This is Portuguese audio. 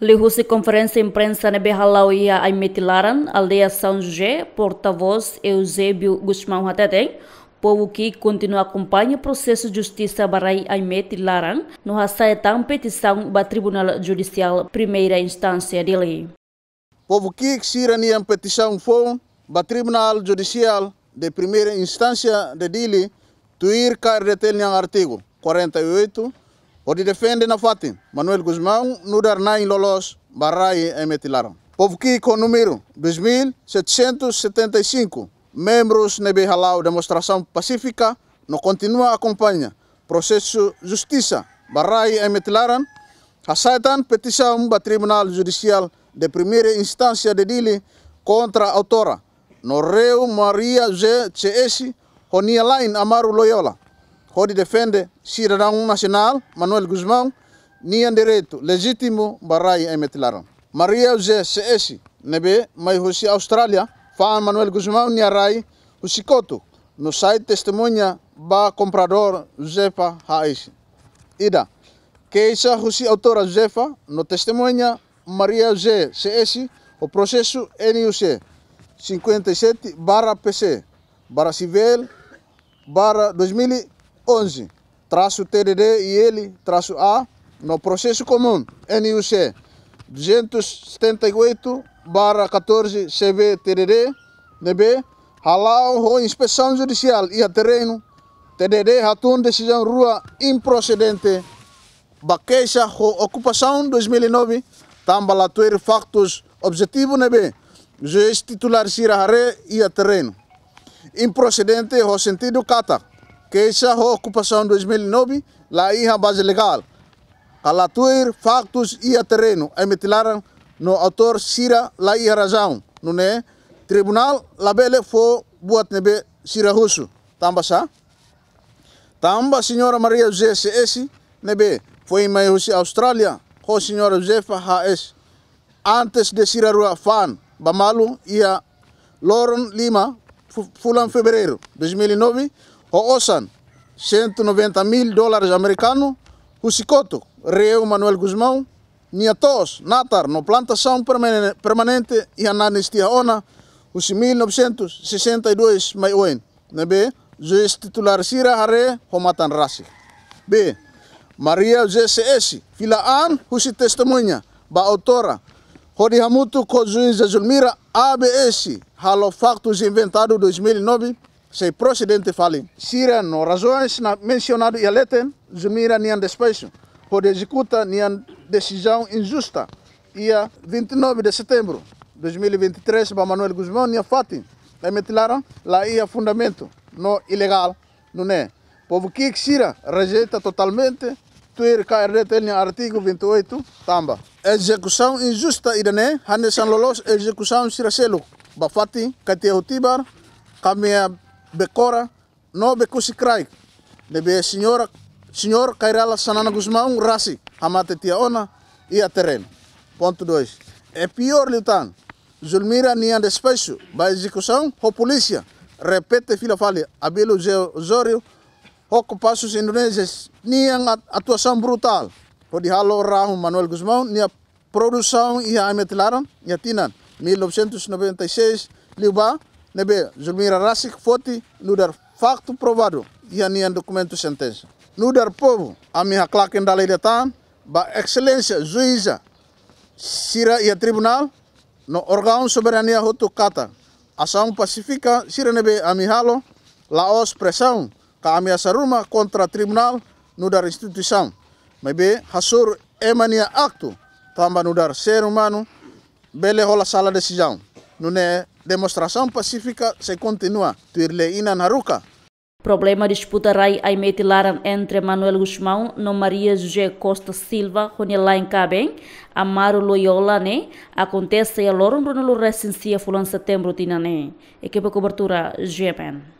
Lihusi conferência imprensa na Behalau ia a aldeia São José, porta-voz Eusébio Guzmão Hatadem, povo que continua acompanha o processo de justiça para Aimeti Laran, no Hassaetan petição do Tribunal Judicial Primeira Instância de Lei. Povo que xirania petição foi do Tribunal Judicial de Primeira Instância de Dili, tuir cardetel artigo 48, de defende na fatin Manuel Guzmão no Darnai Lolos Barrai em Metilaram. Povo que com o número 2775 membros Nebehalau, halau demonstração pacífica no continua acompanha processo justiça Barrai em Metilaram. Hasaitan petição para Tribunal Judicial de Primeira Instância de Dili contra a autora Norreu Maria G. Chesi Ronialain Amaru Loyola onde defende cidadão nacional Manuel Guzmão, nem direito legítimo barrai em metilaram. Maria José CS, nebe, mas Rússia Austrália, fala Manuel Guzmão Niarai, o Cicoto, no site testemunha ba comprador Josefa Raiz. Ida, queixa Rússia autora Josefa, no testemunha Maria José CS, o processo NUC 57 barra PC, barra civil, barra 2000 11, traço TDD e ele, traço A, no processo comum NUC 278 barra 14 CV TDD, DB, halau ou inspeção judicial e a terreno, TDD Ratum decisão rua improcedente, Baqueixa ou ocupação 2009, tambala tuer factos objetivo nebe, juiz titular Sirahare e a terreno. Improcedente ou sentido cata que essa ocupação de 2009, lá a base é legal. Calatuir, factos e a terreno, emitilaram no autor Sira lá a razão, não é? Tribunal, labele foi buat nebe Sira Russo. Tamba sa? Tamba senhora Maria José S. nebe foi mãe Austrália, com senhora Josefa HS. Antes de Sira Rua Fan, Bamalu ia Loron Lima, Fulan Fevereiro, 2009, o Ossan, 190 mil dólares americanos, sicoto Reu Manuel Guzmão, Niatos, Natar, no plantação permanente e anistia ONA, os 1962 Maioen, né, B, juiz titular Sira Hare, Romatan Rasi. B, Maria GCS, Fila An, Husi Testemunha, Ba Autora, Rodi Hamutu Co-Juiz Azulmira ABS, Halo Factos Inventado 2009, se procedente presidentevalling. Síria no razões na mencionado eleten, zumira nian despejo, por executa nian decisão injusta. Ia 29 de setembro de 2023, ba Manuel Guzmão nia fati, Aí me lá ia fundamento, no ilegal, não é? Né. Povo que Sira rejeita totalmente tuir KRDT nia artigo 28 tamba. Execução injusta idane, né. hanesan lolos execução Síria selo. Bafati, katia Tibar, kami becora no bekusi de be senhora senhor Cairala Sanana Guzmão rasi amate tiaona e a terreno ponto 2 é pior lutan Zulmira nia despecho ba execução ho polícia repete fila falha abelo Zório Roco Passos Indonésias nia atuação brutal o Halo Rahu Manuel Guzmão nia produção e a metilaram e a Tina 1996 Liubá nebe Zulmira Rasik foti nuder faktu provado e anian documento sentença. No dar povo, a minha claque da ba excelência juíza, sira e tribunal, no organ soberania roto kata, ação pacífica, sira nebe a laos presaun, ka ameaça ruma kontra tribunal, nuder dar Mebe hasur emania aktu, tamba nuder dar ser humano, bele rola sala decisão, demonstração pacífica se continua. Tirleina Naruca. Problema disputará a metilaram entre Manuel Guzmão no Maria José Costa Silva, Ronelain Cabem, Amaro Loyola, né? Acontece a Loron Bruno Recensia, fulano setembro, Tinané. Equipa cobertura, GPN.